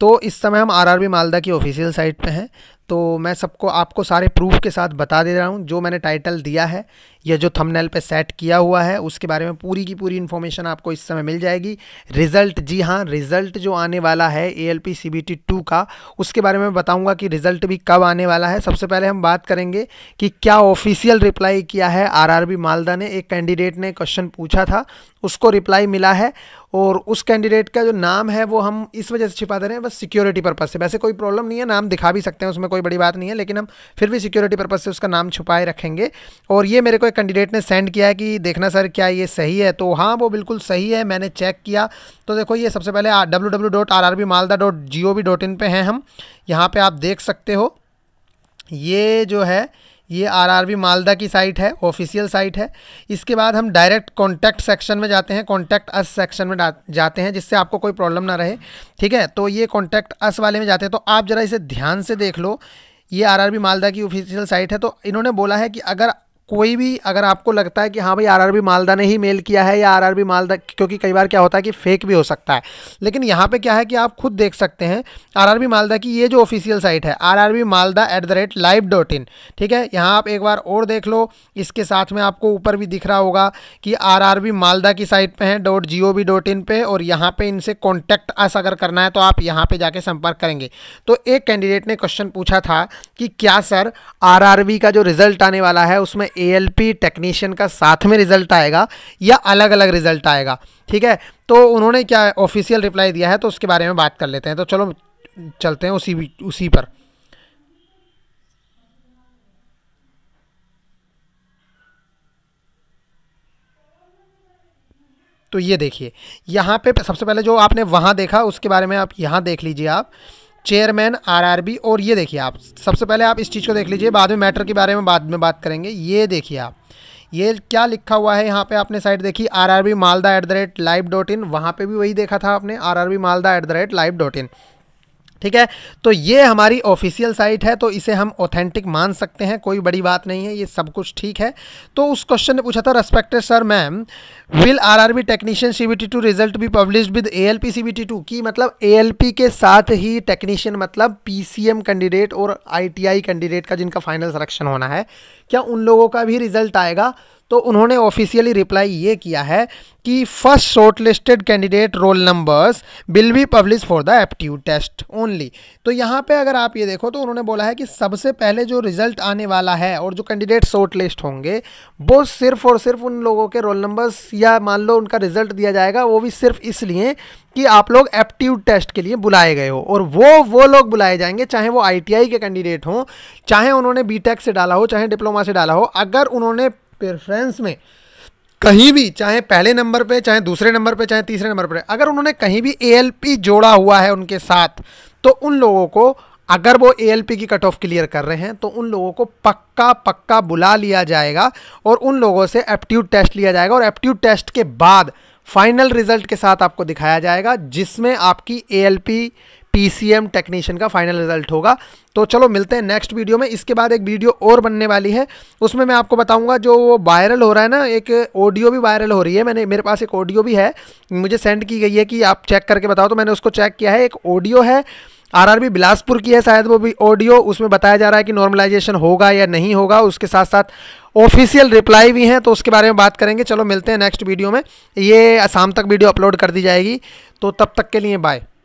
तो इस समय हम आरआरबी मालदा की ऑफिशियल साइट पे हैं तो मैं सबको आपको सारे प्रूफ के साथ बता दे रहा हूँ जो मैंने टाइटल दिया है या जो थंबनेल पे सेट किया हुआ है उसके बारे में पूरी की पूरी इन्फॉर्मेशन आपको इस समय मिल जाएगी रिज़ल्ट जी हाँ रिज़ल्ट जो आने वाला है A L P C B T two का उसके बारे में बताऊँगा कि रिज़ल्ट भी कब आने वाला है सबसे पहले हम बात करेंगे कि क्या ऑफिशियल रिप्लाई किया है आर आर बी मालदा ने एक कैंडिडेट ने क्वेश्चन पूछा था उसको रिप्लाई मिला है और उस कैंडिडेट का जो नाम है वो हम इस वजह से छिपा दे रहे हैं बस सिक्योरिटी पर्पज़ से वैसे कोई प्रॉब्लम नहीं है नाम दिखा भी सकते हैं उसमें कोई बड़ी बात नहीं है लेकिन हम फिर भी सिक्योरिटी पर्पज़ से उसका नाम छुपाए रखेंगे और ये मेरे को एक कैंडिडेट ने सेंड किया है कि देखना सर क्या ये सही है तो हाँ वो बिल्कुल सही है मैंने चेक किया तो देखो ये सबसे पहले W W dot R R B Malda dot G O V dot in पर हैं हम यहाँ पर आप देख सकते हो ये जो है ये आरआरबी मालदा की साइट है ऑफिशियल साइट है इसके बाद हम डायरेक्ट कॉन्टैक्ट सेक्शन में जाते हैं कॉन्टैक्ट अस सेक्शन में जाते हैं जिससे आपको कोई प्रॉब्लम ना रहे ठीक है तो ये कॉन्टैक्ट अस वाले में जाते हैं तो आप ज़रा इसे ध्यान से देख लो ये आरआरबी मालदा की ऑफिशियल साइट है तो इन्होंने बोला है कि अगर कोई भी अगर आपको लगता है कि हाँ भाई आरआरबी मालदा ने ही मेल किया है या आरआरबी मालदा क्योंकि कई बार क्या होता है कि फेक भी हो सकता है लेकिन यहाँ पे क्या है कि आप खुद देख सकते हैं आरआरबी मालदा की ये जो ऑफिशियल साइट है RRB Malda at the rate live dot in ठीक है यहाँ आप एक बार और देख लो इसके साथ में आपको ऊपर भी दिख रहा होगा कि आर मालदा की साइट पर है dot G O V dot in पर और यहाँ पर इनसे कॉन्टैक्ट अस अगर करना है तो आप यहाँ पर जाके संपर्क करेंगे तो एक कैंडिडेट ने क्वेश्चन पूछा था कि क्या सर आर का जो रिजल्ट आने वाला है उसमें एल पी टेक्नीशियन का साथ में रिजल्ट आएगा या अलग अलग रिजल्ट आएगा ठीक है तो उन्होंने क्या ऑफिशियल रिप्लाई दिया है तो उसके बारे में बात कर लेते हैं तो चलो चलते हैं उसी उसी पर तो ये देखिए यहाँ पे सबसे पहले जो आपने वहाँ देखा उसके बारे में आप यहाँ देख लीजिए आप चेयरमैन आरआरबी और ये देखिए आप सबसे पहले आप इस चीज़ को देख लीजिए बाद में मैटर के बारे में बाद में बात करेंगे ये देखिए आप ये क्या लिखा हुआ है यहाँ पे आपने साइट देखी R R B Malda at the rate live dot in वहाँ पर भी वही देखा था आपने R R B Malda at the rate live dot in ठीक है तो ये हमारी ऑफिशियल साइट है तो इसे हम ऑथेंटिक मान सकते हैं कोई बड़ी बात नहीं है ये सब कुछ ठीक है तो उस क्वेश्चन ने पूछा था respected sir ma'am will RRB technician CBT two result भी publish with ALP CBT two की मतलब एएलपी के साथ ही टेक्नीशियन मतलब पीसीएम कैंडिडेट और आईटीआई कैंडिडेट का जिनका फाइनल सिलेक्शन होना है क्या उन लोगों का भी रिजल्ट आएगा तो उन्होंने ऑफिशियली रिप्लाई ये किया है कि first short listed candidate roll numbers will be publish for the aptitude test only तो यहाँ पे अगर आप ये देखो तो उन्होंने बोला है कि सबसे पहले जो रिजल्ट आने वाला है और जो कैंडिडेट शॉर्ट लिस्ट होंगे वो सिर्फ और सिर्फ उन लोगों के रोल नंबर्स या मान लो उनका रिजल्ट दिया जाएगा वो भी सिर्फ इसलिए कि आप लोग एप्टीट्यूड टेस्ट के लिए बुलाए गए हो और वो वो लोग बुलाए जाएंगे चाहे वो आई के कैंडिडेट हों चाहे उन्होंने बी से डाला हो चाहे डिप्लोमा से डाला हो अगर उन्होंने प्रेफरेंस में कहीं भी चाहे पहले नंबर पे चाहे दूसरे नंबर पे चाहे तीसरे नंबर पे अगर उन्होंने कहीं भी ए जोड़ा हुआ है उनके साथ तो उन लोगों को अगर वो ए की कट ऑफ क्लियर कर रहे हैं तो उन लोगों को पक्का पक्का बुला लिया जाएगा और उन लोगों से एप्टीट्यूड टेस्ट लिया जाएगा और एप्टीट्यूड टेस्ट के बाद फाइनल रिजल्ट के साथ आपको दिखाया जाएगा जिसमें आपकी ए पीसीएम टेक्नीशियन का फाइनल रिजल्ट होगा तो चलो मिलते हैं नेक्स्ट वीडियो में इसके बाद एक वीडियो और बनने वाली है उसमें मैं आपको बताऊंगा जो वो वायरल हो रहा है ना एक ऑडियो भी वायरल हो रही है मैंने मेरे पास एक ऑडियो भी है मुझे सेंड की गई है कि आप चेक करके बताओ तो मैंने उसको चेक किया है एक ऑडियो है आरआरबी बिलासपुर की है शायद वो भी ऑडियो उसमें बताया जा रहा है कि नॉर्मलाइजेशन होगा या नहीं होगा उसके साथ साथ ऑफिशियल रिप्लाई भी हैं तो उसके बारे में बात करेंगे चलो मिलते हैं नेक्स्ट वीडियो में ये शाम तक वीडियो अपलोड कर दी जाएगी तो तब तक के लिए बाय